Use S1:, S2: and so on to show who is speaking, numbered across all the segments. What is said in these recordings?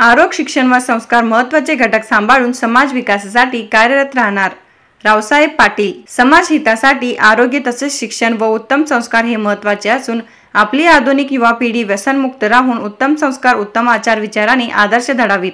S1: आरोग्य शिक्षण व संस्कार महत्वाचे घटक सांभाळून समाज विकासासाठी कार्यरत राहणार रावसाहेब पाटील समाज हितासाठी आरोग्य तसेच शिक्षण व उत्तम संस्कार हे महत्वाचे असून आपली आधुनिक युवा पिढी व्यसनमुक्त राहून उत्तम संस्कार उत्तम आचार विचाराने आदर्श धडावीत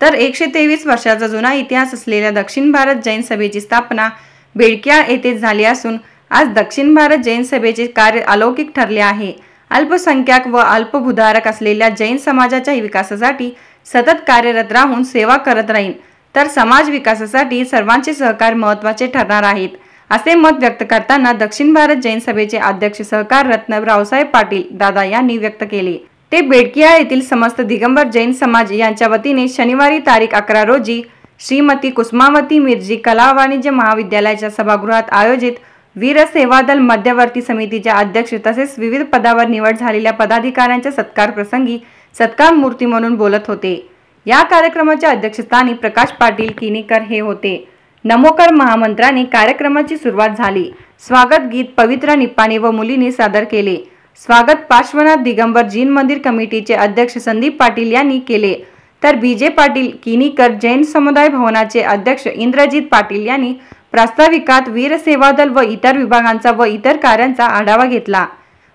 S1: तर एकशे तेवीस वर्षाचा जुना इतिहास असलेल्या दक्षिण भारत जैन सभेची स्थापना बेडक्या येथे झाली असून आज दक्षिण भारत जैन सभेचे कार्य अलौकिक ठरले आहे अल्पसंख्याक व अल्पभूधारक असलेल्या जैन समाजाच्या विकासासाठी सतत कार्यरत राहून सेवा करत राहीन तर समाज विकासासाठी सर्वांचे सहकार महत्त्वाचे ठरणार आहेत असे मत व्यक्त करताना दक्षिण भारत जैन सभेचे अध्यक्ष सहकार रत्न रावसाहेब पाटील दादा यांनी व्यक्त केले ते बेडकिया येथील समस्त दिगंबर जैन समाज यांच्या वतीने शनिवारी तारीख अकरा रोजी श्रीमती कुसुमावती मिरजी कला वाणिज्य महाविद्यालयाच्या सभागृहात आयोजित वीर सेवा दल मध्यवर्ती समितीच्या अध्यक्ष तसेच विविध पदावर निवड झालेल्या पदाधिकाऱ्यांच्या सत्कार प्रसंगी सत्कार मूर्ती म्हणून बोलत होते या कार्यक्रमाच्या अध्यक्षस्थानी प्रकाश पाटील किनीकर हे होते नमोकर महामंत्राने कार्यक्रमाची सुरुवात झाली स्वागत गीत पवित्र निप्पाणी व मुलीने सादर केले स्वागत पार्श्वनाथ दिगंबर जीन मंदिर कमिटीचे अध्यक्ष संदीप पाटील यांनी केले तर बीजे पाटील किनीकर जैन समुदाय भवनाचे अध्यक्ष इंद्रजीत पाटील यांनी प्रास्ताविकात वीर दल व इतर विभागांचा व इतर कार्यांचा आढावा घेतला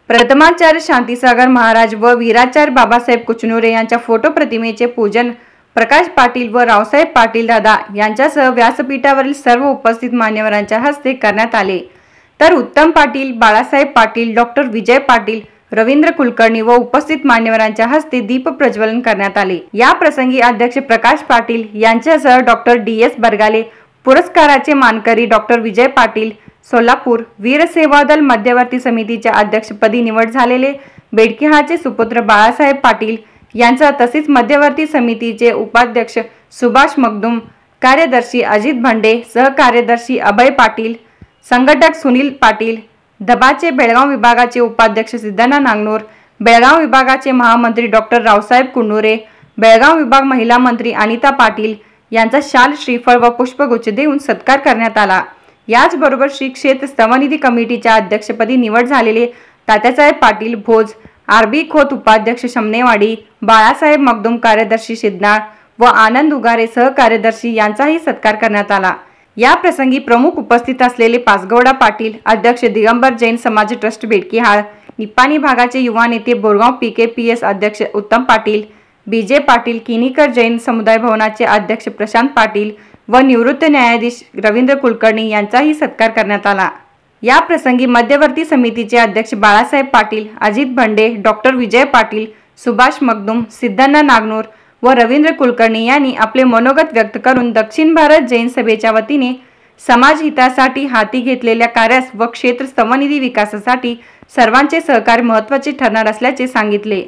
S1: प्रथमाचार्य शांतीसागर महाराज व वीराचार्य बाबासाहेब कुचनुरे यांच्या फोटो प्रतिमेचे पूजन प्रकाश पाटील व रावसाहेब पाटील दादा यांच्यासह व्यासपीठावरील सर्व उपस्थित मान्यवरांच्या हस्ते करण्यात आले तर उत्तम पाटील बाळासाहेब पाटील डॉक्टर विजय पाटील रवींद्र कुलकर्णी व उपस्थित मान्यवरांच्या हस्ते दीप प्रज्वलन करण्यात आले या प्रसंगी अध्यक्ष प्रकाश पाटील यांच्यासह डॉक्टर डी एस बरगाले पुरस्काराचे मानकरी डॉक्टर विजय पाटील सोलापूर वीरसेवा दल मध्यवर्ती समितीच्या अध्यक्षपदी निवड झालेले बेडकिहाचे सुपुत्र बाळासाहेब पाटील यांचा तसेच मध्यवर्ती समितीचे उपाध्यक्ष सुभाष मगदुम कार्यदर्शी अजित भंडे सहकार्यदर्शी अभय पाटील संघटक सुनील पाटील दबाचे बेळगाव विभागाचे उपाध्यक्ष सिद्धाना नागनूर बेळगाव विभागाचे महामंत्री डॉक्टर रावसाहेब कुंडुरे बेळगाव विभाग महिला मंत्री अनिता पाटील यांचा शाल श्रीफळ व पुष्पगुच्छ देऊन सत्कार करण्यात आला याचबरोबर श्री क्षेत्र स्तवनिधी कमिटीच्या अध्यक्षपदी निवड झालेले तात्यासाहेब पाटील भोज आरबी खोत उपाध्यक्ष शमनेवाडी बाळासाहेब मगदुम कार्यदर्शी शिदनाळ व आनंद उगारे सहकार्यदर्शी यांचाही सत्कार करण्यात आला या प्रसंगी प्रमुख उपस्थित असलेले पासगौडा पाटील अध्यक्ष दिगंबर जैन समाज ट्रस्ट बेडकीहाळ निपाणी भागाचे युवा नेते Borgaon P K P S अध्यक्ष उत्तम पाटील बी जे पाटील किनीकर जैन समुदाय भवनाचे अध्यक्ष प्रशांत पाटील व निवृत्त न्यायाधीश रवींद्र कुलकर्णी यांचाही सत्कार करण्यात आला या प्रसंगी मध्यवर्ती समितीचे अध्यक्ष बाळासाहेब पाटील अजित भंडे डॉक्टर विजय पाटील सुभाष मगदुम सिद्धांना नागनूर व रवींद्र कुलकर्णी यांनी आपले मनोगत व्यक्त करून दक्षिण भारत जैन सभेच्या वतीने समाजहितासाठी हाती घेतलेल्या कार्यास व क्षेत्र समनिधी विकासासाठी सर्वांचे सहकार्य महत्त्वाचे ठरणार असल्याचे सांगितले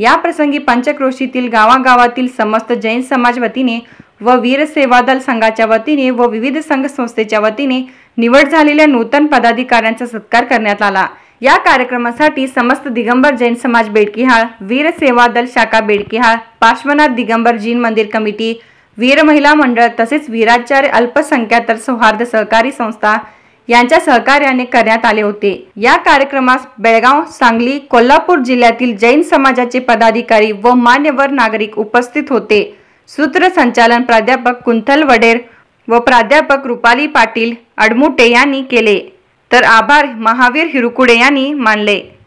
S1: या प्रसंगी पंचक्रोशीतील गावागावातील समस्त जैन समाज वतीने व वीर सेवा दल संघाच्या वतीने व विविध संघ संस्थेच्या वतीने निवड झालेल्या नूतन पदाधिकाऱ्यांचा सत्कार करण्यात आला या कार्यक्रमासाठी समस्त दिगंबर जैन समाज बेडकिहाळ वीर सेवा दल शाखा बेडकिहाळ पार्श्वनाथ दिगंबर जैन मंदिर कमिटी वीर महिला मंडळ तसेच वीराचार्य अल्पसंख्यातर सौहार्द सहकारी संस्था यांच्या सहकार्याने करण्यात आले होते या कार्यक्रमास बेळगाव सांगली कोल्हापूर जिल्ह्यातील जैन समाजाचे पदाधिकारी व मान्यवर नागरिक उपस्थित होते सूत्रसंचालन प्राध्यापक कुंथल वडेर व प्राध्यापक रुपाली पाटील अडमुटे यांनी केले तर आभार महावीर हिरुकुडे यांनी मानले